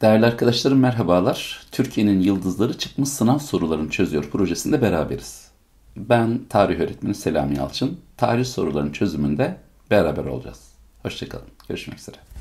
Değerli arkadaşlarım merhabalar. Türkiye'nin yıldızları çıkmış sınav sorularını çözüyor projesinde beraberiz. Ben tarih öğretmeni Selami Yalçın. Tarih sorularının çözümünde beraber olacağız. Hoşçakalın. Görüşmek üzere.